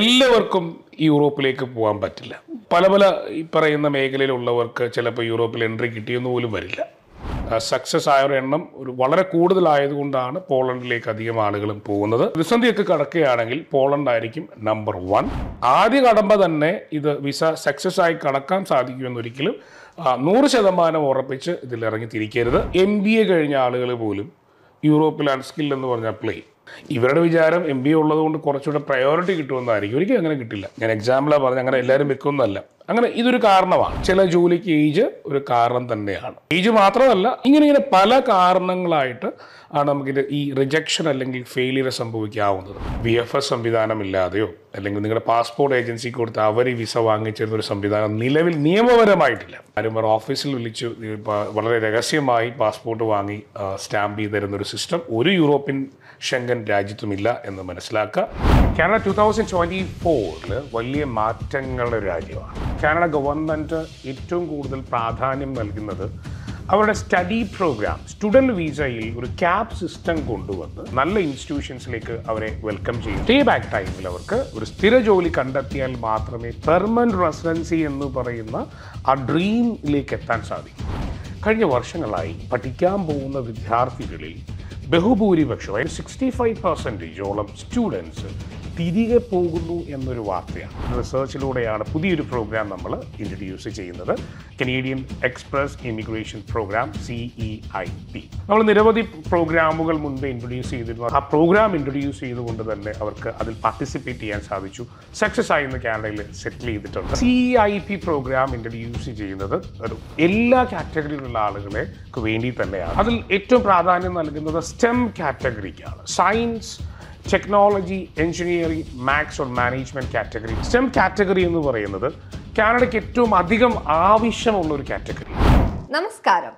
എല്ലാവർക്കും യൂറോപ്പിലേക്ക് പോകാൻ പറ്റില്ല പല പല ഈ പറയുന്ന മേഖലയിലുള്ളവർക്ക് ചിലപ്പോൾ യൂറോപ്പിൽ എൻട്രി കിട്ടിയെന്ന് പോലും വരില്ല സക്സസ് ആയൊരു എണ്ണം ഒരു വളരെ കൂടുതലായതുകൊണ്ടാണ് പോളണ്ടിലേക്ക് അധികം ആളുകളും പോകുന്നത് പ്രതിസന്ധിയൊക്കെ കടക്കുകയാണെങ്കിൽ പോളണ്ട് ആയിരിക്കും നമ്പർ വൺ ആദ്യ കടമ്പ തന്നെ ഇത് വിസ സക്സസ് ആയി കടക്കാൻ സാധിക്കുമെന്നൊരിക്കലും നൂറ് ശതമാനം ഉറപ്പിച്ച് ഇതിലിറങ്ങി തിരിക്കരുത് എം ബി എ കഴിഞ്ഞ ആളുകൾ പോലും യൂറോപ്പിൽ അൺസ്കിൽ എന്ന് പറഞ്ഞ അപ്ലൈ ഇവരുടെ വിചാരം എം ബി ഉള്ളത് കൊണ്ട് കുറച്ചുകൂടെ പ്രയോറിറ്റി കിട്ടുമെന്നായിരിക്കും ഒരിക്കലും അങ്ങനെ കിട്ടില്ല ഞാൻ എക്സാമ്പിളാണ് പറഞ്ഞത് അങ്ങനെ എല്ലാവരും വെക്കുന്നതല്ല അങ്ങനെ ഇതൊരു കാരണമാണ് ചില ജോലിക്ക് ഏജ് ഒരു കാരണം തന്നെയാണ് ഏജ് മാത്രമല്ല ഇങ്ങനെ ഇങ്ങനെ പല കാരണങ്ങളായിട്ട് ആണ് നമുക്ക് ഈ റിജക്ഷൻ അല്ലെങ്കിൽ ഫെയിലിയർ സംഭവിക്കാവുന്നത് ബി എഫ് എസ് ഇല്ലാതെയോ അല്ലെങ്കിൽ നിങ്ങളുടെ പാസ്പോർട്ട് ഏജൻസിക്ക് കൊടുത്ത് അവർ ഈ വിസ വാങ്ങിച്ചിരുന്ന ഒരു സംവിധാനം നിലവിൽ നിയമപരമായിട്ടില്ല ആരും അവർ ഓഫീസിൽ വിളിച്ച് വളരെ രഹസ്യമായി പാസ്പോർട്ട് വാങ്ങി സ്റ്റാമ്പ് ചെയ്ത് തരുന്ന ഒരു സിസ്റ്റം ഒരു യൂറോപ്യൻ ഷെങ്കൻ രാജ്യത്തുമില്ല എന്ന് മനസ്സിലാക്കുക കാനഡ ടു തൗസൻഡ് ട്വൻറ്റി ഫോറിൽ വലിയ മാറ്റങ്ങളുടെ രാജ്യമാണ് കാനഡ ഗവൺമെൻറ് ഏറ്റവും കൂടുതൽ പ്രാധാന്യം നൽകുന്നത് അവരുടെ സ്റ്റഡി പ്രോഗ്രാം സ്റ്റുഡൻറ് വിസയിൽ ഒരു ക്യാബ് സിസ്റ്റം കൊണ്ടുവന്ന് നല്ല ഇൻസ്റ്റിറ്റ്യൂഷൻസിലേക്ക് അവരെ വെൽക്കം ചെയ്യും സ്റ്റേ ബാക്ക് ടൈമിൽ അവർക്ക് ഒരു സ്ഥിര ജോലി കണ്ടെത്തിയാൽ മാത്രമേ പെർമനൻറ്റ് റെസിഡൻസി എന്ന് പറയുന്ന ആ ഡ്രീമിലേക്ക് എത്താൻ സാധിക്കൂ കഴിഞ്ഞ വർഷങ്ങളായി പഠിക്കാൻ പോകുന്ന വിദ്യാർത്ഥികളിൽ ബഹുഭൂരിപക്ഷം അതായത് സിക്സ്റ്റി ഫൈവ് പെർസെൻറ്റേജോളം സ്റ്റുഡൻസ് തിരികെ പോകുന്നു എന്നൊരു വാർത്തയാണ് റിസർച്ചിലൂടെയാണ് പുതിയൊരു പ്രോഗ്രാം നമ്മൾ ഇൻട്രൊഡ്യൂസ് ചെയ്യുന്നത് Canadian express immigration program C E I P നമ്മൾ നിരവധി പ്രോഗ്രാമുകൾ മുൻപ് ഇൻട്രൊഡ്യൂസ് ചെയ്തിരുന്നു ആ പ്രോഗ്രാം ഇൻട്രൊഡ്യൂസ് ചെയ്തുകൊണ്ട് തന്നെ അവർക്ക് അതിൽ പാർട്ടിസിപ്പേറ്റ് ചെയ്യാൻ സാധിച്ചു സക്സസ് ആയി എന്ന് കാനഡയിൽ സെറ്റിൽ ചെയ്തിട്ടുണ്ട് C E I P program introduce ചെയ്യുന്നത് ഒരു എല്ലാ കാറ്റഗറിയിലുള്ള ആളുകളെ വേണ്ടി തന്നെയാണ് അതിൽ ഏറ്റവും പ്രാധാന്യം നൽകുന്നത് സ്റ്റെം കാറ്റഗറിക്കാണ് science technology engineering maths or management category STEM category എന്ന് പറയുന്നത് കാനഡയ്ക്ക് ഏറ്റവും അധികം ആവശ്യമുള്ള ഒരു കാറ്റഗറി നമസ്കാരം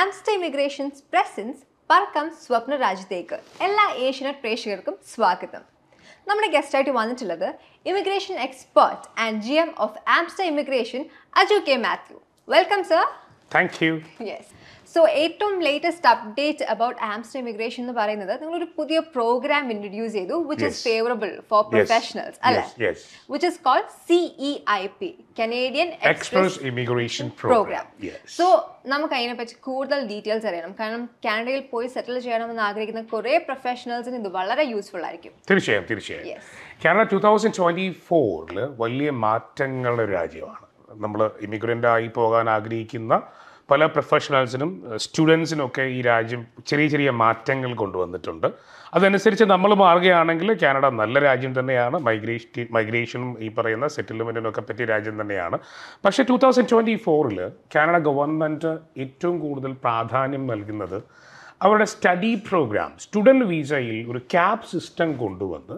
ആംസ്റ്റർ ഇമിഗ്രേഷൻസ് പ്രസൻസ് പറക്കം സ്വപ്ന രാജ്യത്തേക്ക് എല്ലാ ഏഷ്യനെറ്റ് പ്രേക്ഷകർക്കും സ്വാഗതം നമ്മുടെ ഗസ്റ്റായിട്ട് വന്നിട്ടുള്ളത് immigration expert and G M of Amster immigration Aju K Mathew welcome sir thank you yes so ഏറ്റവും latest update about Amster immigration എന്ന് പറയുന്നത് നിങ്ങൾ ഒരു പുതിയ പ്രോഗ്രാം ഇൻട്രൊഡ്യൂസ് ചെയ്തു which is favourable for professionals അല്ലെ which is called C E I P Canadian express immigration program so നമുക്ക് അതിനെ പറ്റി കൂടുതൽ ഡീറ്റെയിൽസ് അറിയണം കാരണം കാനഡയിൽ പോയി സെറ്റിൽ ചെയ്യണമെന്ന് ആഗ്രഹിക്കുന്ന കുറെ പ്രൊഫഷണൽസിന് ഇത് വളരെ യൂസ്ഫുൾ ആയിരിക്കും തീർച്ചയായും തീർച്ചയായും കാനഡ ടൂ തൗസൻഡ് ട്വന്റി ഫോറിൽ വലിയ മാറ്റങ്ങളുടെ രാജ്യമാണ് നമ്മൾ ഇമിഗ്രൻ്റ് ആയി പോകാൻ ആഗ്രഹിക്കുന്ന പല പ്രൊഫഷണൽസിനും സ്റ്റുഡൻസിനൊക്കെ ഈ രാജ്യം ചെറിയ ചെറിയ മാറ്റങ്ങൾ കൊണ്ടുവന്നിട്ടുണ്ട് അതനുസരിച്ച് നമ്മൾ മാറുകയാണെങ്കിൽ കാനഡ നല്ല രാജ്യം തന്നെയാണ് മൈഗ്രേഷൻ മൈഗ്രേഷനും ഈ പറയുന്ന ഒക്കെ പറ്റിയ രാജ്യം തന്നെയാണ് പക്ഷേ ടു തൗസൻഡ് ട്വൻറ്റി ഫോറിൽ കാനഡ ഗവൺമെൻറ് ഏറ്റവും കൂടുതൽ പ്രാധാന്യം നൽകുന്നത് അവരുടെ സ്റ്റഡി പ്രോഗ്രാം സ്റ്റുഡൻറ്റ് വിസയിൽ ഒരു ക്യാബ് സിസ്റ്റം കൊണ്ടുവന്ന്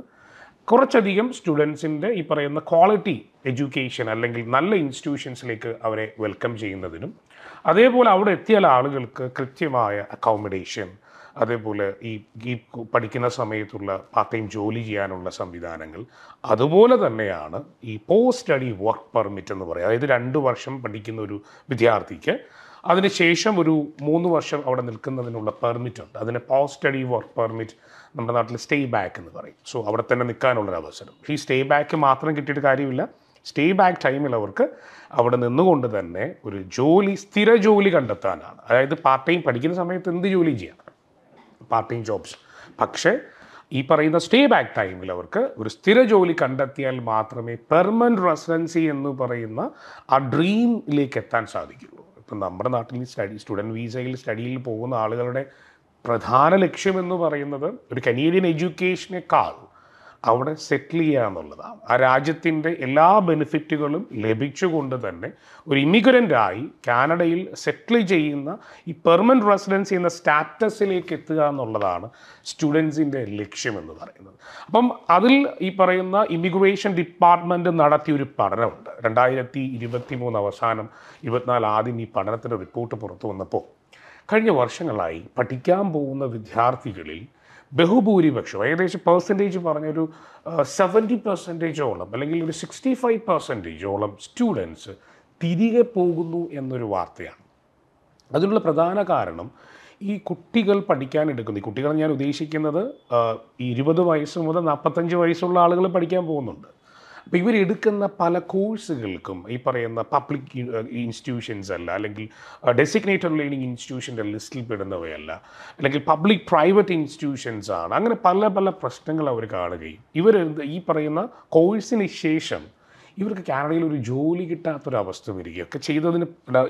കുറച്ചധികം സ്റ്റുഡൻസിൻ്റെ ഈ പറയുന്ന ക്വാളിറ്റി എഡ്യൂക്കേഷൻ അല്ലെങ്കിൽ നല്ല ഇൻസ്റ്റിറ്റ്യൂഷൻസിലേക്ക് അവരെ വെൽക്കം ചെയ്യുന്നതിനും അതേപോലെ അവിടെ എത്തിയാൽ ആളുകൾക്ക് കൃത്യമായ അക്കോമഡേഷൻ അതേപോലെ ഈ ഈ പഠിക്കുന്ന സമയത്തുള്ള പാർട്ട് ടൈം ജോലി ചെയ്യാനുള്ള സംവിധാനങ്ങൾ അതുപോലെ തന്നെയാണ് ഈ പോസ്റ്റ് സ്റ്റഡി വർക്ക് പെർമിറ്റ് എന്ന് പറയുക അതായത് രണ്ട് വർഷം പഠിക്കുന്ന ഒരു വിദ്യാർത്ഥിക്ക് അതിനുശേഷം ഒരു മൂന്ന് വർഷം അവിടെ നിൽക്കുന്നതിനുള്ള പെർമിറ്റ് ഉണ്ട് അതിന് പോസ്റ്റ് സ്റ്റഡി വർക്ക് പെർമിറ്റ് നമ്മുടെ നാട്ടിൽ സ്റ്റേ ബാക്ക് എന്ന് പറയും സോ അവിടെ തന്നെ നിൽക്കാനുള്ളൊരു അവസരം ഈ സ്റ്റേ ബാക്ക് മാത്രം കിട്ടിയിട്ട് കാര്യമില്ല സ്റ്റേ ബാക്ക് ടൈമിൽ അവർക്ക് അവിടെ നിന്നുകൊണ്ട് തന്നെ ഒരു ജോലി സ്ഥിര ജോലി കണ്ടെത്താനാണ് അതായത് പാർട്ട് ടൈം പഠിക്കുന്ന സമയത്ത് എന്ത് ജോലി ചെയ്യാം പാർട്ട് ടൈം ജോബ്സ് പക്ഷേ ഈ പറയുന്ന സ്റ്റേ ബാക്ക് ടൈമിൽ അവർക്ക് ഒരു സ്ഥിര ജോലി കണ്ടെത്തിയാൽ മാത്രമേ പെർമനൻറ്റ് റെസിഡൻസി എന്ന് പറയുന്ന ആ ഡ്രീമിലേക്ക് എത്താൻ സാധിക്കുള്ളൂ ഇപ്പം നമ്മുടെ നാട്ടിൽ സ്റ്റഡി സ്റ്റുഡൻറ്റ് വിസയിൽ സ്റ്റഡിയിൽ പോകുന്ന ആളുകളുടെ പ്രധാന ലക്ഷ്യമെന്ന് പറയുന്നത് ഒരു കനേഡിയൻ എഡ്യൂക്കേഷനേക്കാൾ അവിടെ സെറ്റിൽ ചെയ്യുക എന്നുള്ളതാണ് ആ രാജ്യത്തിൻ്റെ എല്ലാ ബെനിഫിറ്റുകളും ലഭിച്ചുകൊണ്ട് തന്നെ ഒരു ഇമിഗ്രൻ്റായി കാനഡയിൽ സെറ്റിൽ ചെയ്യുന്ന ഈ പെർമനൻറ്റ് റെസിഡൻസി എന്ന സ്റ്റാറ്റസിലേക്ക് എത്തുക എന്നുള്ളതാണ് സ്റ്റുഡൻസിൻ്റെ ലക്ഷ്യം എന്ന് പറയുന്നത് അപ്പം അതിൽ ഈ പറയുന്ന ഇമിഗ്രേഷൻ ഡിപ്പാർട്ട്മെൻറ്റ് നടത്തിയൊരു പഠനമുണ്ട് രണ്ടായിരത്തി ഇരുപത്തി മൂന്ന് അവസാനം ഇരുപത്തിനാല് ആദ്യം ഈ പഠനത്തിൻ്റെ റിപ്പോർട്ട് പുറത്തു വന്നപ്പോൾ കഴിഞ്ഞ വർഷങ്ങളായി പഠിക്കാൻ പോകുന്ന വിദ്യാർത്ഥികളിൽ ബഹുഭൂരിപക്ഷം ഏകദേശം പെർസെൻറ്റേജ് പറഞ്ഞൊരു സെവൻറ്റി പെർസെൻറ്റേജോളം അല്ലെങ്കിൽ ഒരു സിക്സ്റ്റി ഫൈവ് പെർസെൻറ്റേജോളം സ്റ്റുഡൻസ് തിരികെ പോകുന്നു എന്നൊരു വാർത്തയാണ് അതിനുള്ള പ്രധാന കാരണം ഈ കുട്ടികൾ പഠിക്കാൻ ഈ കുട്ടികൾ ഞാൻ ഉദ്ദേശിക്കുന്നത് ഇരുപത് വയസ്സ് മുതൽ നാൽപ്പത്തഞ്ച് വയസ്സുള്ള ആളുകൾ പഠിക്കാൻ പോകുന്നുണ്ട് അപ്പോൾ ഇവരെടുക്കുന്ന പല കോഴ്സുകൾക്കും ഈ പറയുന്ന പബ്ലിക് ഇൻസ്റ്റിറ്റ്യൂഷൻസ് അല്ല അല്ലെങ്കിൽ ഡെസിഗ്നേറ്റഡ് ലേണിംഗ് ഇൻസ്റ്റിറ്റ്യൂഷൻ്റെ ലിസ്റ്റിൽ പെടുന്നവയല്ല അല്ലെങ്കിൽ പബ്ലിക് പ്രൈവറ്റ് ഇൻസ്റ്റിറ്റ്യൂഷൻസ് ആണ് അങ്ങനെ പല പല പ്രശ്നങ്ങൾ അവർ കാണുകയും ഇവർ ഈ പറയുന്ന കോഴ്സിന് ശേഷം ഇവർക്ക് കാനഡയിൽ ഒരു ജോലി കിട്ടാത്തൊരവസ്ഥ വരികയൊക്കെ ചെയ്തതിന്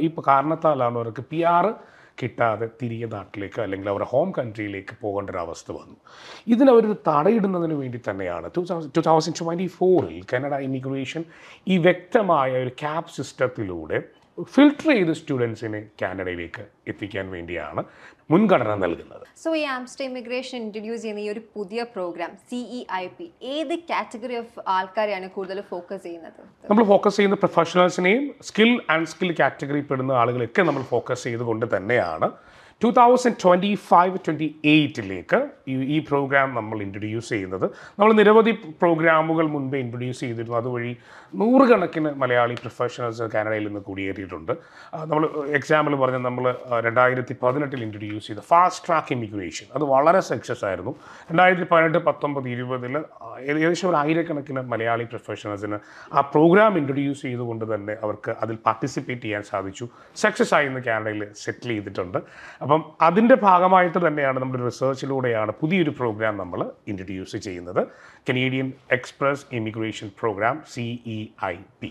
ഈ കാരണത്താലാണ് അവർക്ക് പി ആറ് കിട്ടാതെ തിരികെ നാട്ടിലേക്ക് അല്ലെങ്കിൽ അവരുടെ ഹോം കൺട്രിയിലേക്ക് പോകേണ്ട ഒരു അവസ്ഥ വന്നു ഇതിനവരൊരു തടയിടുന്നതിന് വേണ്ടി തന്നെയാണ് two thousand two thousand twenty ഫോറിൽ കനഡ ഇമിഗ്രേഷൻ ഈ വ്യക്തമായ ഒരു ക്യാപ് സിസ്റ്റത്തിലൂടെ ഫിൽട്ടർ ചെയ്ത് സ്റ്റുഡൻസിനെ കാനഡയിലേക്ക് എത്തിക്കാൻ വേണ്ടിയാണ് മുൻഗണന നൽകുന്നത് സോ ഈ ആംസ്റ്റർ ഇമിഗ്രേഷൻ ഇൻട്രൊഡ്യൂസ് ചെയ്യുന്ന ഈ ഒരു പുതിയ പ്രോഗ്രാം സിഇ ഐ പി ഏത് കാറ്റഗറി ഓഫ് ആൾക്കാരെയാണ് കൂടുതൽ ഫോക്കസ് ചെയ്യുന്നത് നമ്മൾ ഫോക്കസ് ചെയ്യുന്ന പ്രൊഫഷണൽസിനെയും സ്കിൽ ആൻഡ് സ്കിൽ കാറ്റഗറി പെടുന്ന ആളുകളൊക്കെ നമ്മൾ ഫോക്കസ് ചെയ്തുകൊണ്ട് തന്നെയാണ് two thousand twenty five twenty എയ്റ്റിലേക്ക് ഈ പ്രോഗ്രാം നമ്മൾ ഇൻട്രൊഡ്യൂസ് ചെയ്യുന്നത് നമ്മൾ നിരവധി പ്രോഗ്രാമുകൾ മുൻപേ ഇൻട്രൊഡ്യൂസ് ചെയ്തിരുന്നു അതുവഴി നൂറുകണക്കിന് മലയാളി പ്രൊഫഷണൽസ് കാനഡയിൽ നിന്ന് കുടിയേറിയിട്ടുണ്ട് നമ്മൾ എക്സാമ്പിൾ പറഞ്ഞ നമ്മൾ രണ്ടായിരത്തി പതിനെട്ടിൽ ഇൻട്രൊഡ്യൂസ് ചെയ്ത ഫാസ്റ്റ് ട്രാക്ക് ഇമിഗ്രേഷൻ അത് വളരെ സക്സസ് ആയിരുന്നു രണ്ടായിരത്തി പതിനെട്ട് പത്തൊമ്പത് ഇരുപതിൽ ഏകദേശം ഒരു ആയിരക്കണക്കിന് മലയാളി പ്രൊഫഷണൽസിന് ആ പ്രോഗ്രാം ഇൻട്രൊഡ്യൂസ് ചെയ്തുകൊണ്ട് തന്നെ അവർക്ക് അതിൽ പാർട്ടിസിപ്പേറ്റ് ചെയ്യാൻ സാധിച്ചു സക്സസ് ആയി ഇന്ന് കാനഡയിൽ സെറ്റിൽ ചെയ്തിട്ടുണ്ട് അപ്പം അതിൻ്റെ ഭാഗമായിട്ട് തന്നെയാണ് നമ്മുടെ റിസർച്ചിലൂടെയാണ് പുതിയൊരു പ്രോഗ്രാം നമ്മൾ ഇൻട്രൊഡ്യൂസ് ചെയ്യുന്നത് Canadian express immigration program C E I P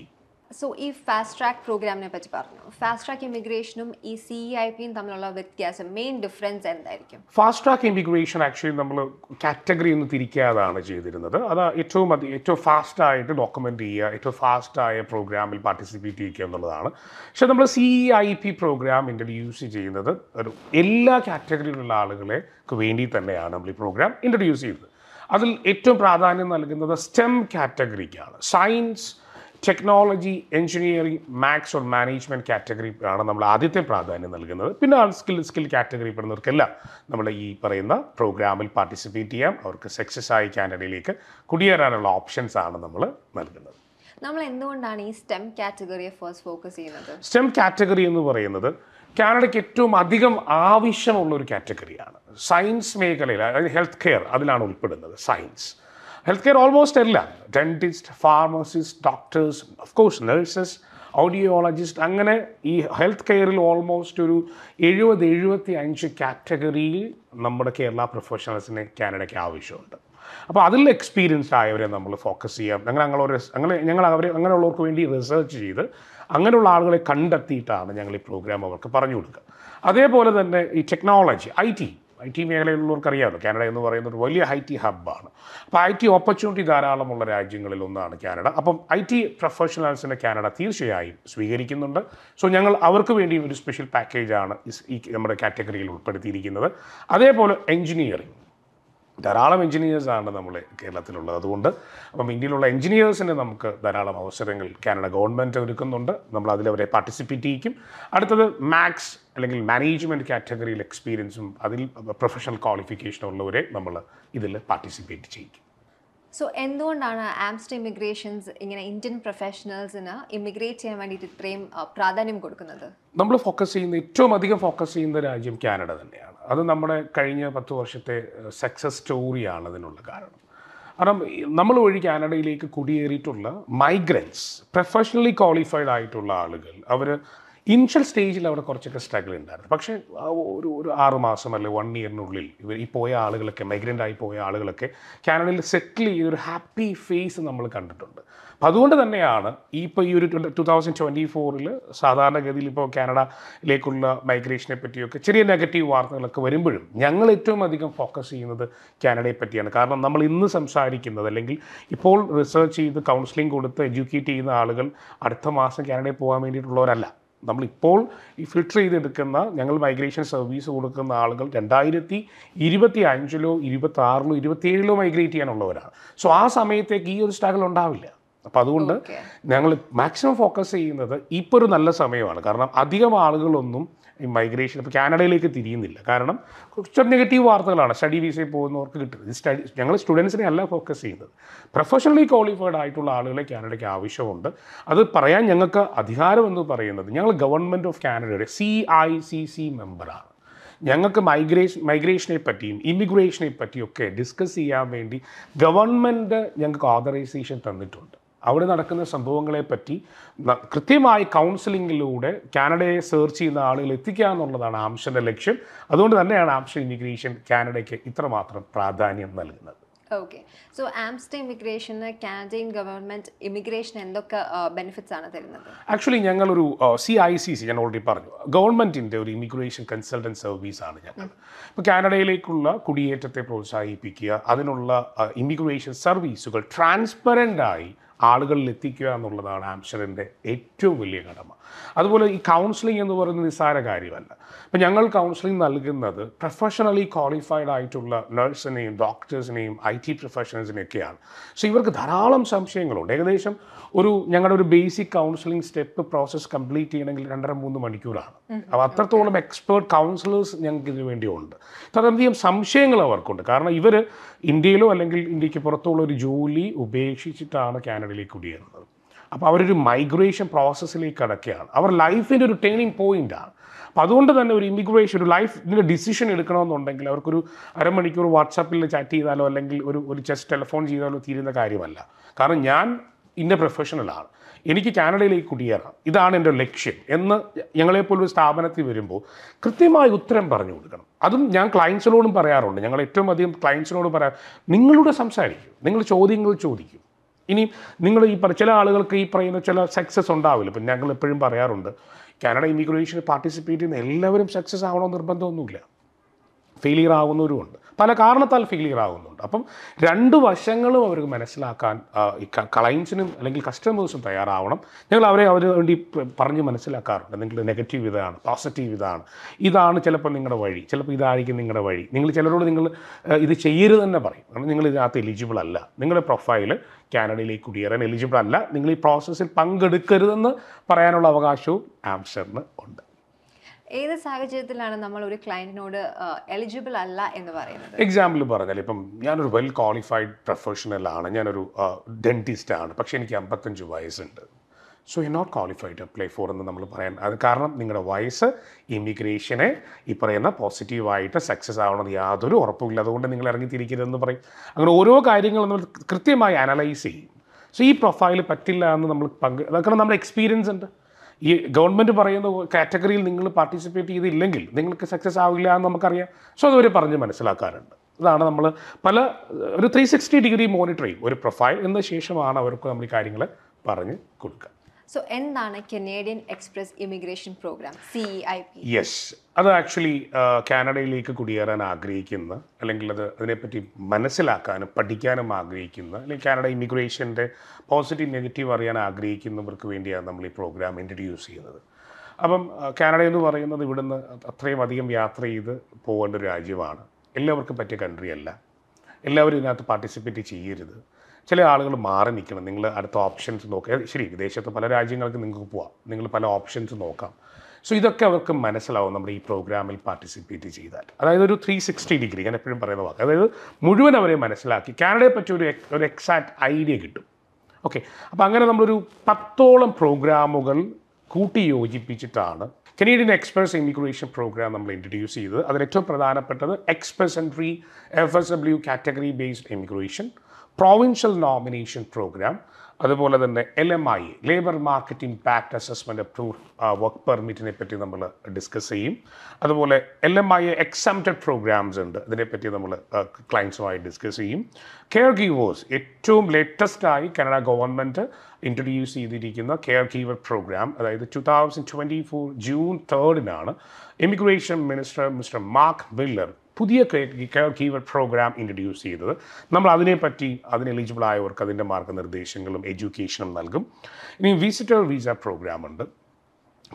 so ഈ ഫാസ്റ്റ് ട്രാക്ക് പ്രോഗ്രാമിനെ പറ്റി പറഞ്ഞു ഫാസ്റ്റ് ട്രാക്ക് ഇമിഗ്രേഷനും ഈ സി ഐ e പിയും തമ്മിലുള്ള വ്യത്യാസം മെയിൻ ഡിഫറൻസ് എന്തായിരിക്കും ഫാസ്റ്റ് ട്രാക്ക് ഇമിഗ്രേഷൻ ആക്ച്വലി നമ്മൾ കാറ്റഗറി ഒന്ന് തിരിക്കാതാണ് ചെയ്തിരുന്നത് അത് ഏറ്റവും ഏറ്റവും ഫാസ്റ്റ് ആയിട്ട് ഡോക്യുമെന്റ് ചെയ്യുക ഏറ്റവും ഫാസ്റ്റ് ആയ പ്രോഗ്രാമിൽ പാർട്ടിസിപ്പേറ്റ് ചെയ്യുക എന്നുള്ളതാണ് പക്ഷേ നമ്മൾ C I P program introduce ചെയ്യുന്നത് ഒരു എല്ലാ കാറ്റഗറിയിലുള്ള ആളുകളെ വേണ്ടി തന്നെയാണ് നമ്മൾ ഈ പ്രോഗ്രാം ഇൻട്രൊഡ്യൂസ് ചെയ്യുന്നത് അതിൽ ഏറ്റവും പ്രാധാന്യം നൽകുന്നത് സ്റ്റെം കാറ്റഗറിക്കാണ് science technology engineering maths or management category ആണ് നമ്മൾ ആദ്യത്തെ പ്രാധാന്യം നൽകുന്നത് പിന്നെ സ്കിൽ സ്കിൽ കാറ്റഗറി പെടുന്നവർക്കെല്ലാം നമ്മൾ ഈ പറയുന്ന പ്രോഗ്രാമിൽ പാർട്ടിസിപ്പേറ്റ് ചെയ്യാം അവർക്ക് സക്സസ് ആയി കാനഡയിലേക്ക് കുടിയേറാനുള്ള ഓപ്ഷൻസ് ആണ് നമ്മൾ നൽകുന്നത് നമ്മൾ എന്തുകൊണ്ടാണ് ഈ സ്റ്റെം കാറ്റഗറിയെ ഫസ്റ്റ് ഫോക്കസ് ചെയ്യുന്നത് സ്റ്റെം കാറ്റഗറി എന്ന് പറയുന്നത് കാനഡയ്ക്ക് ഏറ്റവും അധികം ആവശ്യമുള്ള ഒരു കാറ്റഗറിയാണ് സയൻസ് മേഖലയിൽ അതായത് ഹെൽത്ത് കെയർ അതിലാണ് ഉൾപ്പെടുന്നത് സയൻസ് ഹെൽത്ത് കെയർ ഓൾമോസ്റ്റ് എല്ലാം dentist pharmacist doctors of course nurses audiologist അങ്ങനെ ഈ ഹെൽത്ത് കെയറിൽ ഓൾമോസ്റ്റ് ഒരു എഴുപത് എഴുപത്തി അഞ്ച് കാറ്റഗറിയിൽ നമ്മുടെ കേരള പ്രൊഫഷണൽസിന് കാനഡയ്ക്ക് ആവശ്യമുണ്ട് അപ്പോൾ അതിൽ എക്സ്പീരിയൻസ്ഡ് ആയവരെ നമ്മൾ ഫോക്കസ് ചെയ്യാം അങ്ങനെ അങ്ങനെ അങ്ങനെ ഞങ്ങൾ അവരെ അങ്ങനെയുള്ളവർക്ക് വേണ്ടി റിസർച്ച് ചെയ്ത് അങ്ങനെയുള്ള ആളുകളെ കണ്ടെത്തിയിട്ടാണ് ഞങ്ങൾ ഈ പ്രോഗ്രാം അവർക്ക് പറഞ്ഞു കൊടുക്കുക അതേപോലെ തന്നെ ഈ technology I T I T അറിയാമല്ലോ കാനഡ എന്ന് പറയുന്നത് വലിയ ഐ ടി ഹബ്ബാണ് അപ്പോൾ ഐ ടി ഓപ്പർച്യൂണിറ്റി ധാരാളമുള്ള രാജ്യങ്ങളിൽ ഒന്നാണ് കാനഡ അപ്പം ഐ ടി പ്രൊഫഷണൽസിനെ കാനഡ തീർച്ചയായും സ്വീകരിക്കുന്നുണ്ട് സോ ഞങ്ങൾ അവർക്ക് വേണ്ടിയും ഒരു സ്പെഷ്യൽ പാക്കേജാണ് ഈ നമ്മുടെ കാറ്റഗറിയിൽ ഉൾപ്പെടുത്തിയിരിക്കുന്നത് അതേപോലെ എഞ്ചിനീയറിംഗ് ധാരാളം എഞ്ചിനീയേഴ്സാണ് നമ്മളെ കേരളത്തിലുള്ളത് അതുകൊണ്ട് അപ്പം ഇന്ത്യയിലുള്ള എഞ്ചിനീയേഴ്സിന് നമുക്ക് ധാരാളം അവസരങ്ങൾ കാനഡ ഗവൺമെൻറ് ഒരുക്കുന്നുണ്ട് നമ്മൾ അതിലവരെ പാർട്ടിസിപ്പേറ്റ് ചെയ്യിക്കും അടുത്തത് മാത്സ് അല്ലെങ്കിൽ മാനേജ്മെൻറ്റ് കാറ്റഗറിയിൽ എക്സ്പീരിയൻസും അതിൽ പ്രൊഫഷണൽ ക്വാളിഫിക്കേഷനും ഉള്ളവരെ നമ്മൾ ഇതിൽ പാർട്ടിസിപ്പേറ്റ് ചെയ്യിക്കും സോ എന്തുകൊണ്ടാണ് ആംസ്റ്റർ ഇമിഗ്രേഷൻസ് ഇങ്ങനെ ഇന്ത്യൻ പ്രൊഫഷണൽസിന് ഇമിഗ്രേറ്റ് ചെയ്യാൻ വേണ്ടിയിട്ട് ഇത്രയും പ്രാധാന്യം കൊടുക്കുന്നത് നമ്മൾ ഫോക്കസ് ചെയ്യുന്ന ഏറ്റവും അധികം ഫോക്കസ് ചെയ്യുന്ന രാജ്യം കാനഡ തന്നെയാണ് അത് നമ്മുടെ കഴിഞ്ഞ പത്ത് വർഷത്തെ സക്സസ് സ്റ്റോറിയാണ് അതിനുള്ള കാരണം കാരണം നമ്മൾ വഴി കാനഡയിലേക്ക് കുടിയേറിയിട്ടുള്ള മൈഗ്രൻസ് പ്രൊഫഷണലി ക്വാളിഫൈഡ് ആയിട്ടുള്ള ആളുകൾ അവർ ഇനിഷ്യൽ സ്റ്റേജിൽ അവിടെ കുറച്ചൊക്കെ സ്ട്രഗിൾ ഉണ്ടായിരുന്നു പക്ഷേ ഒരു ഒരു ആറ് മാസം അല്ലെ വൺ ഇയറിനുള്ളിൽ ഇവർ ഈ പോയ ആളുകളൊക്കെ മൈഗ്രൻ്റായി ആയി പോയ ആളുകളൊക്കെ കാനഡയിൽ സെറ്റിൽ ചെയ്തൊരു ഹാപ്പി ഫേസ് നമ്മൾ കണ്ടിട്ടുണ്ട് അപ്പം അതുകൊണ്ട് തന്നെയാണ് ഈ ഇപ്പോൾ ഈ ഒരു ടു തൗസൻഡ് ട്വൻറ്റി ഫോറിൽ സാധാരണഗതിയിൽ ഇപ്പോൾ കാനഡയിലേക്കുള്ള മൈഗ്രേഷനെ പറ്റിയൊക്കെ ചെറിയ നെഗറ്റീവ് വാർത്തകളൊക്കെ വരുമ്പോഴും ഞങ്ങൾ ഏറ്റവും അധികം ഫോക്കസ് ചെയ്യുന്നത് കാനഡയെ പറ്റിയാണ് കാരണം നമ്മൾ ഇന്ന് സംസാരിക്കുന്നത് അല്ലെങ്കിൽ ഇപ്പോൾ റിസർച്ച് ചെയ്ത് കൗൺസിലിംഗ് കൊടുത്ത് എഡ്യൂക്കേറ്റ് ചെയ്യുന്ന ആളുകൾ അടുത്ത മാസം കാനഡയിൽ പോകാൻ വേണ്ടിയിട്ടുള്ളവരല്ല നമ്മളിപ്പോൾ ഈ ഫിൽട്ടർ ചെയ്തെടുക്കുന്ന ഞങ്ങൾ മൈഗ്രേഷൻ സർവീസ് കൊടുക്കുന്ന ആളുകൾ രണ്ടായിരത്തി ഇരുപത്തി അഞ്ചിലോ ഇരുപത്തി ആറിലോ ഇരുപത്തി ഏഴിലോ മൈഗ്രേറ്റ് ചെയ്യാനുള്ളവരാണ് സോ ആ സമയത്തേക്ക് ഈ ഒരു സ്ട്രഗിൾ ഉണ്ടാവില്ല അപ്പം അതുകൊണ്ട് ഞങ്ങൾ മാക്സിമം ഫോക്കസ് ചെയ്യുന്നത് ഇപ്പോൾ ഒരു നല്ല സമയമാണ് കാരണം അധികം ആളുകളൊന്നും ഈ മൈഗ്രേഷൻ ഇപ്പോൾ കാനഡയിലേക്ക് തിരിയുന്നില്ല കാരണം കുറച്ച് നെഗറ്റീവ് വാർത്തകളാണ് സ്റ്റഡി വിസയിൽ പോകുന്നവർക്ക് കിട്ടുന്നത് സ്റ്റഡി ഞങ്ങൾ സ്റ്റുഡൻസിനെ അല്ല ഫോക്കസ് ചെയ്യുന്നത് പ്രൊഫഷണലി ക്വാളിഫൈഡ് ആയിട്ടുള്ള ആളുകളെ കാനഡയ്ക്ക് ആവശ്യമുണ്ട് അത് പറയാൻ ഞങ്ങൾക്ക് അധികാരം എന്ന് പറയുന്നത് ഞങ്ങൾ ഗവൺമെൻറ് ഓഫ് കാനഡയുടെ സി ഐ സി സി മെമ്പറാണ് ഞങ്ങൾക്ക് മൈഗ്രേഷൻ മൈഗ്രേഷനെ പറ്റിയും ഇമിഗ്രേഷനെ പറ്റിയും ഒക്കെ ഡിസ്കസ് ചെയ്യാൻ വേണ്ടി ഗവൺമെൻറ് ഞങ്ങൾക്ക് ഓതറൈസേഷൻ തന്നിട്ടുണ്ട് അവിടെ നടക്കുന്ന സംഭവങ്ങളെപ്പറ്റി കൃത്യമായി കൗൺസിലിങ്ങിലൂടെ കാനഡയെ സെർച്ച് ചെയ്യുന്ന ആളുകൾ എത്തിക്കുക എന്നുള്ളതാണ് ആംഷൻ്റെ ലക്ഷ്യം അതുകൊണ്ട് തന്നെയാണ് ആംഷ ഇമിഗ്രേഷൻ കാനഡയ്ക്ക് ഇത്രമാത്രം പ്രാധാന്യം നൽകുന്നത് ഓക്കെ സോ ആംസ്റ്റർ ഇമിഗ്രേഷന് കാനഡിയൻ ഗവൺമെന്റ് ഇമിഗ്രേഷൻ എന്തൊക്കെ ബെനിഫിറ്റ്സ് ആണ് തരുന്നത് ആക്ച്വലി ഞങ്ങളൊരു സി ഐ സി സി ഞാൻ ഓൾറെഡി പറഞ്ഞു ഗവൺമെന്റിന്റെ ഒരു ഇമിഗ്രേഷൻ കൺസൾട്ടൻസ് സർവീസ് ആണ് ഞങ്ങൾ ഇപ്പോൾ കാനഡയിലേക്കുള്ള കുടിയേറ്റത്തെ പ്രോത്സാഹിപ്പിക്കുക അതിനുള്ള ഇമിഗ്രേഷൻ സർവീസുകൾ ട്രാൻസ്പെറൻ്റ് ആയി ആളുകളിൽ എത്തിക്കുക എന്നുള്ളതാണ് ആംഷറിൻ്റെ ഏറ്റവും വലിയ കടമ അതുപോലെ ഈ കൗൺസിലിംഗ് എന്ന് പറയുന്നത് നിസ്സാര കാര്യമല്ല ഇപ്പം ഞങ്ങൾ കൗൺസിലിംഗ് നൽകുന്നത് പ്രൊഫഷണലി ക്വാളിഫൈഡ് ആയിട്ടുള്ള നഴ്സിനെയും ഡോക്ടേഴ്സിനെയും ഐ ടി പ്രൊഫഷണൽസിനെയൊക്കെയാണ് സോ ഇവർക്ക് ധാരാളം സംശയങ്ങളുണ്ട് ഏകദേശം ഒരു ഞങ്ങളുടെ ഒരു basic counselling step process complete ചെയ്യണമെങ്കിൽ രണ്ടര മൂന്ന് മണിക്കൂറാണ് അപ്പോൾ അത്രത്തോളം എക്സ്പേർട്ട് കൗൺസിലേഴ്സ് ഞങ്ങൾക്ക് ഇതിനു വേണ്ടിയുണ്ട് തരംതിയും സംശയങ്ങൾ അവർക്കുണ്ട് കാരണം ഇവർ ഇന്ത്യയിലോ അല്ലെങ്കിൽ ഇന്ത്യക്ക് പുറത്തുള്ള ഒരു ജോലി ഉപേക്ഷിച്ചിട്ടാണ് കാനഡയിലേക്ക് കുടിയേറുന്നത് അപ്പോൾ അവരൊരു മൈഗ്രേഷൻ പ്രോസസ്സിലേക്ക് കിടക്കുകയാണ് അവർ ലൈഫിൻ്റെ ഒരു ടേണിങ് പോയിൻ്റാണ് അപ്പം അതുകൊണ്ട് തന്നെ ഒരു ഇമിഗ്രേഷൻ ഒരു ലൈഫിൻ്റെ ഡിസിഷൻ എടുക്കണമെന്നുണ്ടെങ്കിൽ അവർക്കൊരു അരമണിക്കൂർ വാട്സാപ്പിൽ ചാറ്റ് ചെയ്താലോ അല്ലെങ്കിൽ ഒരു ഒരു ജസ്റ്റ് ടെലിഫോൺ ചെയ്താലോ തീരുന്ന കാര്യമല്ല കാരണം ഞാൻ ഇന്ന പ്രൊഫഷണലാണ് എനിക്ക് കാനഡയിലേക്ക് കുടിയേറാം ഇതാണ് എൻ്റെ ലക്ഷ്യം എന്ന് ഞങ്ങളെപ്പോലൊരു സ്ഥാപനത്തിൽ വരുമ്പോൾ കൃത്യമായ ഉത്തരം പറഞ്ഞു കൊടുക്കണം അതും ഞാൻ ക്ലയൻസിനോടും പറയാറുണ്ട് ഞങ്ങൾ ഏറ്റവും അധികം ക്ലയൻസിനോട് പറയാറ് നിങ്ങളുടെ സംസാരിക്കും നിങ്ങൾ ചോദ്യങ്ങൾ ചോദിക്കും ഇനി നിങ്ങൾ ഈ ചില ആളുകൾക്ക് ഈ പറയുന്ന ചില സക്സസ് ഉണ്ടാവില്ല ഇപ്പം ഞങ്ങൾ എപ്പോഴും പറയാറുണ്ട് കാനഡ ഇമിഗ്രേഷനിൽ പാർട്ടിസിപ്പേറ്റ് ചെയ്യുന്ന എല്ലാവരും സക്സസ് ആവണമെന്ന് നിർബന്ധമൊന്നുമില്ല ഫെയിലിയർ ആവുന്നവരുമുണ്ട് പല കാരണത്താൽ ഫെയിലിയർ ആകുന്നുണ്ട് അപ്പം രണ്ട് വശങ്ങളും അവർക്ക് മനസ്സിലാക്കാൻ ക്ലയൻസിനും അല്ലെങ്കിൽ കസ്റ്റമേഴ്സും തയ്യാറാവണം ഞങ്ങൾ അവരെ അവർ വേണ്ടി പറഞ്ഞ് മനസ്സിലാക്കാറുണ്ട് നിങ്ങളുടെ നെഗറ്റീവ് ഇതാണ് പോസിറ്റീവ് ഇതാണ് ഇതാണ് ചിലപ്പോൾ നിങ്ങളുടെ വഴി ചിലപ്പോൾ ഇതായിരിക്കും നിങ്ങളുടെ വഴി നിങ്ങൾ ചിലരോട് നിങ്ങൾ ഇത് ചെയ്യരുത് തന്നെ പറയും കാരണം നിങ്ങൾ ഇതിനകത്ത് എലിജിബിൾ അല്ല നിങ്ങളുടെ പ്രൊഫൈൽ കാനഡയിലേക്ക് കുടിയേറാൻ എലിജിബിൾ അല്ല നിങ്ങൾ ഈ പ്രോസസ്സിൽ പങ്കെടുക്കരുതെന്ന് പറയാനുള്ള അവകാശവും ആംസറിന് ഉണ്ട് ഏത് സാഹചര്യത്തിലാണ് നമ്മൾ ഒരു ക്ലയന്റിനോട് എലിജിബിൾ അല്ല എന്ന് പറയുന്നത് എക്സാമ്പിൾ പറഞ്ഞാൽ ഇപ്പം ഞാനൊരു വെൽ ക്വാളിഫൈഡ് പ്രൊഫഷണൽ ആണ് ഞാനൊരു ഡെന്റിസ്റ്റ് ആണ് പക്ഷേ എനിക്ക് അമ്പത്തഞ്ച് വയസ്സുണ്ട് so you not qualified to apply for എന്ന് നമ്മൾ പറയാൻ അത് കാരണം നിങ്ങളുടെ വയസ്സ് ഇമിഗ്രേഷനെ ഈ പറയുന്ന പോസിറ്റീവായിട്ട് സക്സസ് ആവണമെന്ന് യാതൊരു ഉറപ്പുമില്ല അതുകൊണ്ട് നിങ്ങൾ ഇറങ്ങിത്തിരിക്കരുതെന്ന് പറയും അങ്ങനെ ഓരോ കാര്യങ്ങളും നമ്മൾ കൃത്യമായി അനലൈസ് ചെയ്യും സോ ഈ പ്രൊഫൈൽ പറ്റില്ല എന്ന് നമ്മൾ പങ്ക് കാരണം നമ്മുടെ എക്സ്പീരിയൻസ് ഉണ്ട് ഈ ഗവൺമെൻറ് പറയുന്ന കാറ്റഗറിയിൽ നിങ്ങൾ പാർട്ടിസിപ്പേറ്റ് ചെയ്തില്ലെങ്കിൽ നിങ്ങൾക്ക് സക്സസ് ആവില്ല എന്ന് നമുക്കറിയാം സോ അതുവരെ പറഞ്ഞ് മനസ്സിലാക്കാറുണ്ട് ഇതാണ് നമ്മൾ പല ഒരു ത്രീ സിക്സ്റ്റി ഡിഗ്രി മോണിറ്ററിങ് ഒരു പ്രൊഫൈൽ എന്ന ശേഷമാണ് അവർക്ക് നമ്മൾ ഈ കാര്യങ്ങൾ പറഞ്ഞ് കൊടുക്കുക സോ എന്താണ് Canadian express immigration program C I P yes അത് ആക്ച്വലി കാനഡയിലേക്ക് കുടിയേറാൻ ആഗ്രഹിക്കുന്ന അല്ലെങ്കിൽ അത് അതിനെപ്പറ്റി മനസ്സിലാക്കാനും പഠിക്കാനും ആഗ്രഹിക്കുന്ന അല്ലെങ്കിൽ കാനഡ ഇമിഗ്രേഷൻ്റെ പോസിറ്റീവ് നെഗറ്റീവ് അറിയാൻ ആഗ്രഹിക്കുന്നവർക്ക് വേണ്ടിയാണ് നമ്മൾ ഈ പ്രോഗ്രാം ഇൻട്രൊഡ്യൂസ് ചെയ്യുന്നത് അപ്പം കാനഡ എന്ന് പറയുന്നത് ഇവിടുന്ന് അത്രയും അധികം യാത്ര ചെയ്ത് പോകേണ്ട ഒരു രാജ്യമാണ് എല്ലാവർക്കും പറ്റിയ കൺട്രി അല്ല എല്ലാവരും ഇതിനകത്ത് പാർട്ടിസിപ്പേറ്റ് ചെയ്യരുത് ചില ആളുകൾ മാറി നിൽക്കണം നിങ്ങൾ അടുത്ത ഓപ്ഷൻസ് നോക്കുക ശരി വിദേശത്ത് പല രാജ്യങ്ങൾക്ക് നിങ്ങൾക്ക് പോവാം നിങ്ങൾ പല ഓപ്ഷൻസ് നോക്കാം സോ ഇതൊക്കെ അവർക്ക് മനസ്സിലാവും നമ്മുടെ ഈ പ്രോഗ്രാമിൽ പാർട്ടിസിപ്പേറ്റ് ചെയ്താൽ അതായത് ഒരു ത്രീ സിക്സ്റ്റി ഡിഗ്രി ഞാൻ എപ്പോഴും പറയുന്ന വാക്ക് അതായത് മുഴുവൻ അവരെ മനസ്സിലാക്കി കാനഡയെ പറ്റി ഒരു ഒരു എക്സാക്ട് ഐഡിയ കിട്ടും ഓക്കെ അപ്പോൾ അങ്ങനെ നമ്മളൊരു പത്തോളം പ്രോഗ്രാമുകൾ കൂട്ടി യോജിപ്പിച്ചിട്ടാണ് കനേഡിയൻ എക്സ്പ്രസ് ഇമിഗ്രേഷൻ പ്രോഗ്രാം നമ്മൾ ഇൻട്രൊഡ്യൂസ് ചെയ്തത് അതിൽ ഏറ്റവും പ്രധാനപ്പെട്ടത് express entry F S W category based immigration provincial nomination program അതുപോലെ തന്നെ L M I labour market impact assessment approve work പെർമിറ്റിനെ പറ്റി നമ്മൾ ഡിസ്കസ് ചെയ്യും അതുപോലെ L M I exempted programs ഉണ്ട് ഇതിനെപ്പറ്റി നമ്മൾ ക്ലയൻസുമായി ഡിസ്കസ് ചെയ്യും കെയർ ഗീവേഴ്സ് ഏറ്റവും ലേറ്റസ്റ്റായി കനഡ ഗവൺമെൻറ് ഇൻട്രൊഡ്യൂസ് ചെയ്തിരിക്കുന്ന കെയർ ഗീവർ പ്രോഗ്രാം അതായത് two thousand twenty four June തേർഡിനാണ് immigration minister mister Marc Miller പുതിയ കീവർ പ്രോഗ്രാം ഇൻട്രൊഡ്യൂസ് ചെയ്തത് നമ്മൾ അതിനെപ്പറ്റി അതിന് എലിജിബിൾ ആയവർക്ക് അതിൻ്റെ മാർഗ്ഗനിർദ്ദേശങ്ങളും എഡ്യൂക്കേഷനും നൽകും ഇനി വിസിറ്റർ വിസ പ്രോഗ്രാം ഉണ്ട്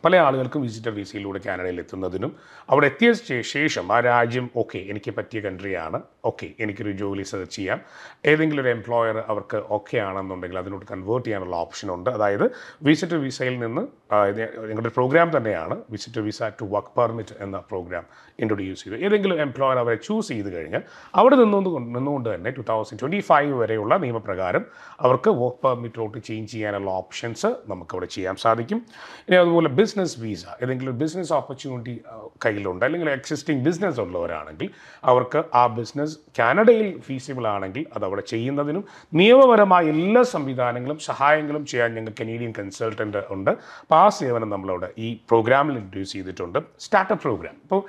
പല ആളുകൾക്കും വിസിറ്റർ വിസയിലൂടെ കാനഡയിൽ എത്തുന്നതിനും അവിടെ എത്തിയ ശേഷം ആ രാജ്യം ഓക്കെ എനിക്ക് പറ്റിയ കൺട്രിയാണ് ഓക്കെ എനിക്കൊരു ജോലി സെർച്ച് ചെയ്യാം ഏതെങ്കിലും ഒരു എംപ്ലോയർ അവർക്ക് ഓക്കെ ആണെന്നുണ്ടെങ്കിൽ അതിനോട് കൺവേർട്ട് ചെയ്യാനുള്ള ഓപ്ഷനുണ്ട് അതായത് വിസിറ്റർ വിസയിൽ നിന്ന് ഞങ്ങളുടെ പ്രോഗ്രാം തന്നെയാണ് visitor visa to work permit എന്ന പ്രോഗ്രാം ഇൻട്രൊഡ്യൂസ് ചെയ്തു ഏതെങ്കിലും എംപ്ലോയർ അവരെ ചൂസ് ചെയ്ത് കഴിഞ്ഞാൽ അവിടെ നിന്നുകൊണ്ട് നിന്നുകൊണ്ട് തന്നെ ടു തൗസൻഡ് ട്വൻറ്റി ഫൈവ് വരെയുള്ള നിയമപ്രകാരം അവർക്ക് വർക്ക് പെർമിറ്റിലോട്ട് ചേഞ്ച് ചെയ്യാനുള്ള ഓപ്ഷൻസ് നമുക്കവിടെ ചെയ്യാൻ സാധിക്കും ഇനി അതുപോലെ ബിസിനസ് വീസ ഏതെങ്കിലും ബിസിനസ് ഓപ്പർച്യൂണിറ്റി കയ്യിലുണ്ട് അല്ലെങ്കിൽ എക്സിസ്റ്റിംഗ് ബിസിനസ് ഉള്ളവരാണെങ്കിൽ അവർക്ക് ആ ബിസിനസ് കാനഡയിൽ ഫീസിബിൾ ആണെങ്കിൽ അത് അവിടെ ചെയ്യുന്നതിനും നിയമപരമായ എല്ലാ സംവിധാനങ്ങളും സഹായങ്ങളും ചെയ്യാൻ ഞങ്ങൾ കനേഡിയൻ കൺസൾട്ടൻ്റ് ഉണ്ട് അപ്പോൾ ആ സേവനം നമ്മളവിടെ ഈ പ്രോഗ്രാമിൽ ഇൻട്രൊഡ്യൂസ് ചെയ്തിട്ടുണ്ട് സ്റ്റാർട്ടപ്പ് പ്രോഗ്രാം ഇപ്പോൾ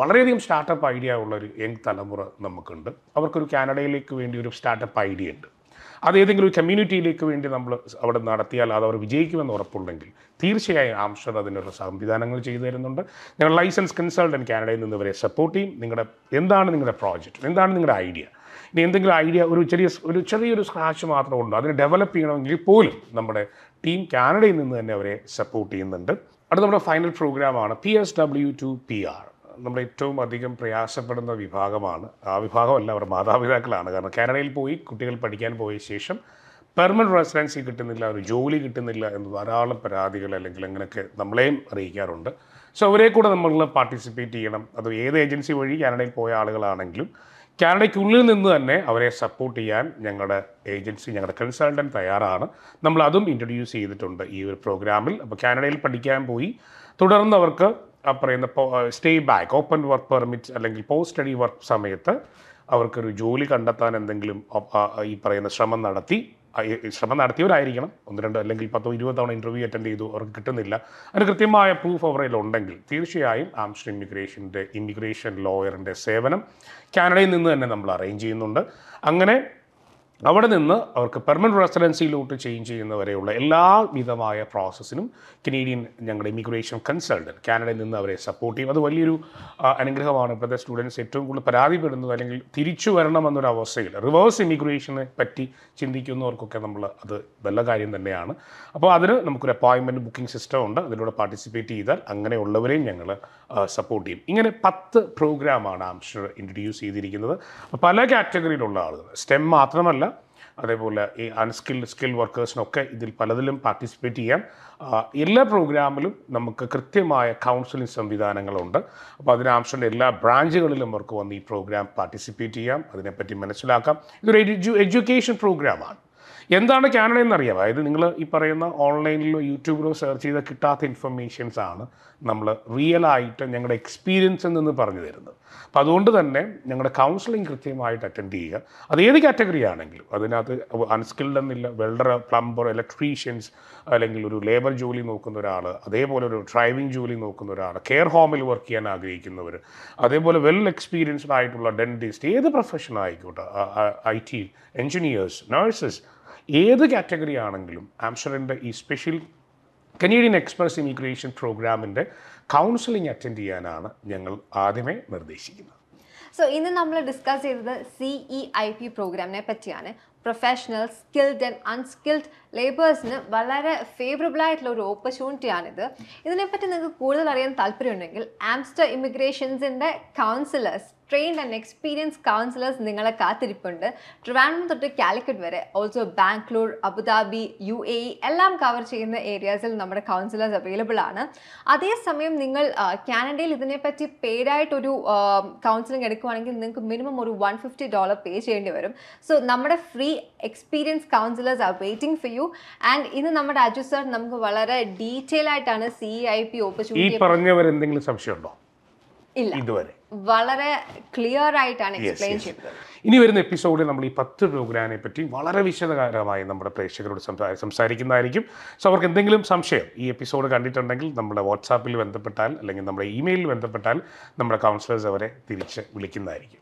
വളരെയധികം സ്റ്റാർട്ടപ്പ് ഐഡിയ ഉള്ള ഒരു യങ് തലമുറ നമുക്കുണ്ട് അവർക്കൊരു കാനഡയിലേക്ക് വേണ്ടി ഒരു സ്റ്റാർട്ടപ്പ് ഐഡിയ ഉണ്ട് അതേതെങ്കിലും ഏതെങ്കിലും ഒരു കമ്മ്യൂണിറ്റിയിലേക്ക് വേണ്ടി നമ്മൾ അവിടെ നടത്തിയാൽ അത് അവർ വിജയിക്കുമെന്ന് ഉറപ്പുണ്ടെങ്കിൽ തീർച്ചയായും ആംസ്റ്റർ അതിനുള്ള സംവിധാനങ്ങൾ ചെയ്തു തരുന്നുണ്ട് ഞങ്ങൾ ലൈസൻസ് കൺസൾട്ടൻറ്റ് കാനഡയിൽ നിന്ന് ഇവരെ സപ്പോർട്ട് ചെയ്യും നിങ്ങളുടെ എന്താണ് നിങ്ങളുടെ പ്രോജക്റ്റ് എന്താണ് നിങ്ങളുടെ ഐഡിയ ഇനി എന്തെങ്കിലും ഐഡിയ ഒരു ചെറിയ ഒരു ചെറിയൊരു സ്ക്രാച്ച് മാത്രമേ ഉള്ളൂ അതിനെ ഡെവലപ്പ് ചെയ്യണമെങ്കിൽ പോലും നമ്മുടെ ടീം കാനഡയിൽ നിന്ന് തന്നെ അവരെ സപ്പോർട്ട് ചെയ്യുന്നുണ്ട് അടുത്ത നമ്മുടെ ഫൈനൽ പ്രോഗ്രാമാണ് P S W to P R നമ്മൾ ഏറ്റവും അധികം പ്രയാസപ്പെടുന്ന വിഭാഗമാണ് ആ വിഭാഗമല്ല അവർ മാതാപിതാക്കളാണ് കാരണം കാനഡയിൽ പോയി കുട്ടികൾ പഠിക്കാൻ പോയ ശേഷം പെർമനൻറ്റ് റെസിഡൻസി കിട്ടുന്നില്ല ഒരു ജോലി കിട്ടുന്നില്ല എന്ന് ധാരാളം പരാതികൾ അല്ലെങ്കിൽ അങ്ങനെയൊക്കെ നമ്മളെയും അറിയിക്കാറുണ്ട് സോ അവരെ കൂടെ നമ്മൾ പാർട്ടിസിപ്പേറ്റ് ചെയ്യണം അത് ഏത് ഏജൻസി വഴി കാനഡയിൽ പോയ ആളുകളാണെങ്കിലും കാനഡയ്ക്കുള്ളിൽ നിന്ന് തന്നെ അവരെ സപ്പോർട്ട് ചെയ്യാൻ ഞങ്ങളുടെ ഏജൻസി ഞങ്ങളുടെ കൺസൾട്ടൻറ്റ് തയ്യാറാണ് നമ്മൾ അതും ഇൻട്രൊഡ്യൂസ് ചെയ്തിട്ടുണ്ട് ഈ ഒരു പ്രോഗ്രാമിൽ അപ്പോൾ കാനഡയിൽ പഠിക്കാൻ പോയി തുടർന്ന് അവർക്ക് പറയുന്ന stay back open work permit അല്ലെങ്കിൽ പോസ്റ്റ് സ്റ്റഡി വർക്ക് സമയത്ത് അവർക്കൊരു ജോലി കണ്ടെത്താൻ എന്തെങ്കിലും ഈ പറയുന്ന ശ്രമം നടത്തി ശ്രമം നടത്തിയവരായിരിക്കണം ഒന്ന് രണ്ട് അല്ലെങ്കിൽ പത്തോ ഇരുപത് തവണ ഇൻ്റർവ്യൂ അറ്റൻഡ് ചെയ്തു അവർക്ക് കിട്ടുന്നില്ല അതിന് കൃത്യമായ പ്രൂഫ് അവരിൽ ഉണ്ടെങ്കിൽ തീർച്ചയായും ആംസ്റ്റർ ഇമിഗ്രേഷൻ്റെ ഇമിഗ്രേഷൻ ലോയറിൻ്റെ സേവനം കാനഡയിൽ നിന്ന് തന്നെ നമ്മൾ അറേഞ്ച് ചെയ്യുന്നുണ്ട് അങ്ങനെ അവിടെ നിന്ന് അവർക്ക് പെർമനൻറ്റ് റെസിഡൻസിയിലോട്ട് ചേഞ്ച് ചെയ്യുന്നവരെയുള്ള എല്ലാവിധമായ പ്രോസസ്സിനും കനേഡിയൻ ഞങ്ങളുടെ ഇമിഗ്രേഷൻ കൺസൾട്ടൻറ്റ് കാനഡയിൽ നിന്ന് അവരെ സപ്പോർട്ട് ചെയ്യും അത് വലിയൊരു അനുഗ്രഹമാണ് ഇപ്പോഴത്തെ സ്റ്റുഡൻസ് ഏറ്റവും കൂടുതൽ പരാതിപ്പെടുന്നത് അല്ലെങ്കിൽ തിരിച്ചു വരണമെന്നൊരു അവസ്ഥയിൽ റിവേഴ്സ് ഇമിഗ്രേഷനെ പറ്റി ചിന്തിക്കുന്നവർക്കൊക്കെ നമ്മൾ അത് നല്ല കാര്യം തന്നെയാണ് അപ്പോൾ അതിന് നമുക്കൊരു അപ്പോയിൻമെൻറ്റ് ബുക്കിംഗ് സിസ്റ്റം ഉണ്ട് അതിലൂടെ പാർട്ടിസിപ്പേറ്റ് ചെയ്താൽ അങ്ങനെയുള്ളവരെയും ഞങ്ങൾ സപ്പോർട്ട് ചെയ്യും ഇങ്ങനെ പത്ത് പ്രോഗ്രാമാണ് ആംസ്റ്റർ ഇൻട്രൊഡ്യൂസ് ചെയ്തിരിക്കുന്നത് പല കാറ്റഗറിയിലുള്ള ആളുകൾ സ്റ്റെം മാത്രമല്ല അതേപോലെ ഈ അൺസ്കിൽഡ് സ്കിൽഡ് വർക്കേഴ്സിനൊക്കെ ഇതിൽ പലതിലും പാർട്ടിസിപ്പേറ്റ് ചെയ്യാം എല്ലാ പ്രോഗ്രാമിലും നമുക്ക് കൃത്യമായ കൗൺസിലിംഗ് സംവിധാനങ്ങളുണ്ട് അപ്പോൾ അതിനാവശ്യമുള്ള എല്ലാ ബ്രാഞ്ചുകളിലും അവർക്ക് വന്ന് ഈ പ്രോഗ്രാം പാർട്ടിസിപ്പേറ്റ് ചെയ്യാം അതിനെപ്പറ്റി മനസ്സിലാക്കാം ഇതൊരു എഡ്യൂ എഡ്യൂക്കേഷൻ പ്രോഗ്രാമാണ് എന്താണ് കാനഡ എന്ന് അറിയാം അതായത് നിങ്ങൾ ഈ പറയുന്ന ഓൺലൈനിലോ യൂട്യൂബിലോ സെർച്ച് ചെയ്ത കിട്ടാത്ത ഇൻഫർമേഷൻസ് ആണ് നമ്മൾ റിയൽ ആയിട്ട് ഞങ്ങളുടെ എക്സ്പീരിയൻസിൽ നിന്ന് പറഞ്ഞു തരുന്നത് അപ്പോൾ അതുകൊണ്ട് തന്നെ ഞങ്ങളുടെ കൗൺസിലിംഗ് കൃത്യമായിട്ട് അറ്റൻഡ് ചെയ്യുക അത് ഏത് കാറ്റഗറി ആണെങ്കിലും അതിനകത്ത് അൺസ്കിൽഡ് എന്നില്ല വെൽഡർ പ്ലംബർ ഇലക്ട്രീഷ്യൻസ് അല്ലെങ്കിൽ ഒരു ലേബർ ജോലി നോക്കുന്ന ഒരാൾ അതേപോലെ ഒരു ഡ്രൈവിംഗ് ജോലി നോക്കുന്ന ഒരാൾ കെയർ ഹോമിൽ വർക്ക് ചെയ്യാൻ ആഗ്രഹിക്കുന്നവർ അതേപോലെ വെൽ എക്സ്പീരിയൻസ്ഡ് ആയിട്ടുള്ള ഡെൻറ്റിസ്റ്റ് ഏത് പ്രൊഫഷൻ ആയിക്കോട്ടെ ഐ ടി എൻജിനീയേഴ്സ് നഴ്സസ് ഏത് കാറ്റഗറി ആണെങ്കിലും ആംസ്റ്റർഡൻ്റെ ഈ സ്പെഷ്യൽ കനേഡിയൻ എക്സ്പ്രസ് ഇമിഗ്രേഷൻ പ്രോഗ്രാമിൻ്റെ കൗൺസിലിംഗ് അറ്റൻഡ് ചെയ്യാനാണ് ഞങ്ങൾ ആദ്യമേ നിർദ്ദേശിക്കുന്നത് സോ ഇന്ന് നമ്മൾ ഡിസ്കസ് ചെയ്തത് സിഇ ഐ പി പ്രോഗ്രാമിനെ പറ്റിയാണ് പ്രൊഫഷണൽ സ്കിൽഡ് ആൻഡ് അൺസ്കിൽഡ് ലേബേഴ്സിന് വളരെ ഫേവറബിൾ ആയിട്ടുള്ള ഒരു ഓപ്പർച്യൂണിറ്റിയാണിത് ഇതിനെപ്പറ്റി നിങ്ങൾക്ക് കൂടുതൽ അറിയാൻ താല്പര്യമുണ്ടെങ്കിൽ ആംസ്റ്റർ ഇമിഗ്രേഷൻസിൻ്റെ counsellors trained and experience counsellors നിങ്ങളെ കാത്തിരിപ്പുണ്ട് ട്രിവാൻഡ്രം തൊട്ട് കാലിക്കറ്റ് വരെ also Bangalore Abu Dhabi U A e എല്ലാം കവർ ചെയ്യുന്ന ഏരിയാസിൽ നമ്മുടെ കൗൺസിലേഴ്സ് അവൈലബിൾ ആണ് അതേസമയം നിങ്ങൾ കാനഡയിൽ ഇതിനെപ്പറ്റി പെയ്ഡായിട്ടൊരു കൗൺസിലിംഗ് എടുക്കുവാണെങ്കിൽ നിങ്ങൾക്ക് മിനിമം ഒരു വൺ ഫിഫ്റ്റി ഡോളർ പേ ചെയ്യേണ്ടി വരും സോ നമ്മുടെ free experience counsellors are waiting for you and ഇന്ന് നമ്മുടെ അജു സർ നമുക്ക് വളരെ ഡീറ്റെയിൽ ആയിട്ടാണ് സി ഐ പി ഓപ്പർച്യൂണിറ്റി എന്തെങ്കിലും സംശയമുണ്ടോ ഇതുവരെ വളരെ ക്ലിയർ ആയിട്ടാണ് എക്സ്പ്ലെയിൻ ചെയ്തത് ഇനി വരുന്ന എപ്പിസോഡിൽ നമ്മൾ ഈ പത്ത് പ്രോഗ്രാമിനെ പറ്റി വളരെ വിശദകരമായി നമ്മുടെ പ്രേക്ഷകരോട് സംസാ സംസാരിക്കുന്നതായിരിക്കും സോ അവർക്ക് എന്തെങ്കിലും സംശയം ഈ എപ്പിസോഡ് കണ്ടിട്ടുണ്ടെങ്കിൽ നമ്മുടെ വാട്സാപ്പിൽ ബന്ധപ്പെട്ടാൽ അല്ലെങ്കിൽ നമ്മുടെ ഇമെയിലിൽ ബന്ധപ്പെട്ടാൽ നമ്മുടെ കൗൺസിലേഴ്സ് അവരെ തിരിച്ച് വിളിക്കുന്നതായിരിക്കും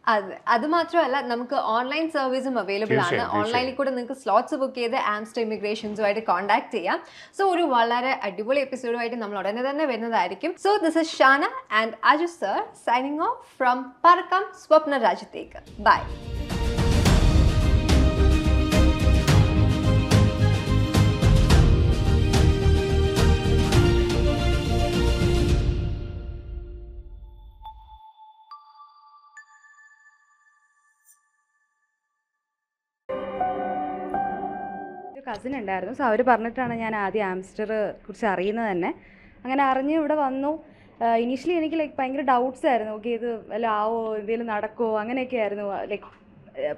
അത് മാത്രമല്ല നമുക്ക് ഓൺലൈൻ സർവീസും അവൈലബിൾ ആണ് ഓൺലൈനിൽ കൂടെ നിങ്ങൾക്ക് സ്ലോട്ട്സ് ബുക്ക് ചെയ്ത് ആംസ്റ്റർ ഇമിഗ്രേഷൻസുമായിട്ട് കോൺടാക്ട് ചെയ്യാം സോ ഒരു വളരെ അടിപൊളി എപ്പിസോഡുമായിട്ട് നമ്മൾ ഉടനെ തന്നെ വരുന്നതായിരിക്കും so this is Shana and Aju sir signing off from പറക്കം സ്വപ്ന രാജ്യത്തേക്ക് ബൈ കസിൻ ഉണ്ടായിരുന്നു സോ അവർ പറഞ്ഞിട്ടാണ് ഞാൻ ആദ്യം ആംസ്റ്റർ കുറിച്ച് അറിയുന്നത് തന്നെ അങ്ങനെ അറിഞ്ഞ് ഇവിടെ വന്നു ഇനീഷ്യലി എനിക്ക് ലൈക്ക് ഭയങ്കര ഡൗട്ട്സ് ആയിരുന്നു ഓക്കെ ഇത് വല്ല ആവോ എന്തെങ്കിലും നടക്കുമോ അങ്ങനെയൊക്കെ ആയിരുന്നു ലൈക്ക്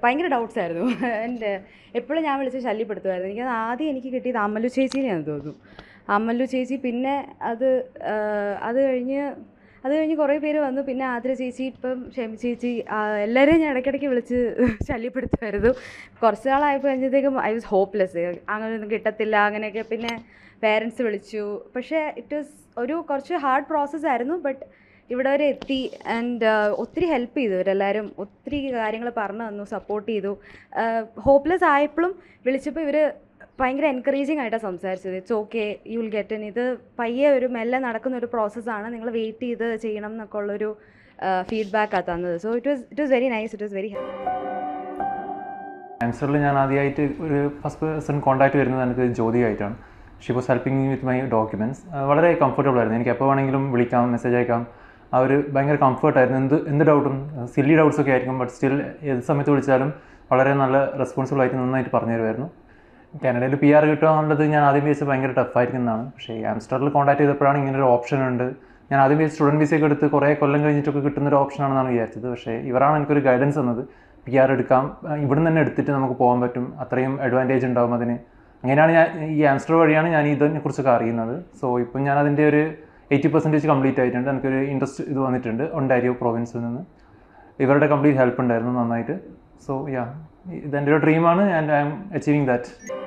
ഭയങ്കര ഡൗട്ട്സ് ആയിരുന്നു എൻ്റെ എപ്പോഴും ഞാൻ വിളിച്ച് ശല്യപ്പെടുത്തുമായിരുന്നു എനിക്കത് ആദ്യം എനിക്ക് കിട്ടിയത് അമ്മലു ചേച്ചീനെയാണെന്ന് തോന്നുന്നു അമ്മലു ചേച്ചി പിന്നെ അത് അത് കഴിഞ്ഞ് അത് കഴിഞ്ഞ് കുറേ പേര് വന്നു പിന്നെ ആതിര ചേച്ചി ഇപ്പം ഷെമി ചേച്ചി എല്ലാവരെയും ഞാൻ ഇടയ്ക്കിടയ്ക്ക് വിളിച്ച് ശല്യപ്പെടുത്തുമായിരുന്നു കുറച്ച് നാളായപ്പോൾ കഴിഞ്ഞത്തേക്കും ഐ വാസ് ഹോപ്പ്ലെസ് അങ്ങനെയൊന്നും കിട്ടത്തില്ല അങ്ങനെയൊക്കെ പിന്നെ പേരൻസ് വിളിച്ചു പക്ഷേ ഇറ്റ് വാസ് ഒരു കുറച്ച് ഹാർഡ് പ്രോസസ്സ് ആയിരുന്നു ബട്ട് ഇവിടെ വരെ എത്തി ആൻഡ് ഒത്തിരി ഹെൽപ്പ് ചെയ്തു ഇവരെല്ലാവരും ഒത്തിരി കാര്യങ്ങൾ പറഞ്ഞു തന്നു സപ്പോർട്ട് ചെയ്തു ഹോപ്പ്ലെസ് ആയപ്പോഴും വിളിച്ചപ്പോൾ ഇവർ ഭയങ്കര എൻകറേജിങ് ആയിട്ടാണ് സംസാരിച്ചത് it's okay you will get in ഇത് പയ്യെ ഒരു മെല്ലെ നടക്കുന്ന ഒരു പ്രോസസ്സാണ് നിങ്ങൾ വെയിറ്റ് ചെയ്ത് ചെയ്യണം എന്നൊക്കെ ഉള്ളൊരു ഫീഡ്ബാക്കാണ് തന്നത് so it was it was very nice it was very ആൻസറിൽ ഞാൻ ആദ്യമായിട്ട് ഒരു ഫസ്റ്റ് പേഴ്സൺ കോൺടാക്ട് വരുന്നത് എനിക്ക് ആയിട്ടാണ് she was helping with my documents വളരെ കംഫർട്ടബിൾ ആയിരുന്നു എനിക്ക് എപ്പോൾ വേണമെങ്കിലും വിളിക്കാം മെസ്സേജ് അയക്കാം ആ ഒരു ഭയങ്കര കംഫർട്ടായിരുന്നു എന്ത് എന്ത് ഡൗട്ടും സില്ലി ഡൗട്ട്സൊക്കെ ആയിരിക്കും ബട്ട് സ്റ്റിൽ ഏത് സമയത്ത് വിളിച്ചാലും വളരെ നല്ല റെസ്പോൺസിബിൾ ആയിട്ട് നന്നായിട്ട് പറഞ്ഞു തരുമായിരുന്നു കാനഡയിൽ പി ആർ കിട്ടുക എന്നുള്ളത് ഞാൻ ആദ്യം വിചാരിച്ചത് ഭയങ്കര ടഫായിരിക്കുന്നതാണ് പക്ഷേ ആംസ്റ്ററിൽ കോൺടാക്ട് ചെയ്തപ്പോഴാണ് ഇങ്ങനൊരു ഓപ്ഷൻ ഉണ്ട് ഞാൻ ആദ്യം വിചാരിച്ച് സ്റ്റുഡൻറ്റ് വിസയൊക്കെ എടുത്ത് കുറേ കൊല്ലം കഴിഞ്ഞിട്ടൊക്കെ കിട്ടുന്നൊരു ആണെന്നാണ് വിചാരിച്ചത് പക്ഷേ ഇവരാണ് എനിക്കൊരു ഗൈഡൻസ് തന്നത് പി ആർ എടുക്കാം നിന്ന് തന്നെ എടുത്തിട്ട് നമുക്ക് പോകാൻ പറ്റും അത്രയും അഡ്വാൻറ്റേജ് ഉണ്ടാകും അതിന് അങ്ങനെയാണ് ഞാൻ ഈ ആംസ്റ്റർ വഴിയാണ് ഞാൻ കുറിച്ചൊക്കെ അറിയുന്നത് സോ ഇപ്പം ഞാൻ അതിൻ്റെ ഒരു എയ്റ്റി പെർസെൻറ്റേജ് കംപ്ലീറ്റ് ആയിട്ടുണ്ട് എനിക്കൊരു ഇൻട്രസ്റ്റ് ഇത് വന്നിട്ടുണ്ട് ഉണ്ടായിരിക്കും പ്രോവിൻസിൽ നിന്ന് ഇവരുടെ കംപ്ലീറ്റ് ഹെൽപ്പ് ഉണ്ടായിരുന്നു നന്നായിട്ട് സോ യാ ഇതെൻ്റെ ഒരു ഡ്രീമാണ് and I'm achieving that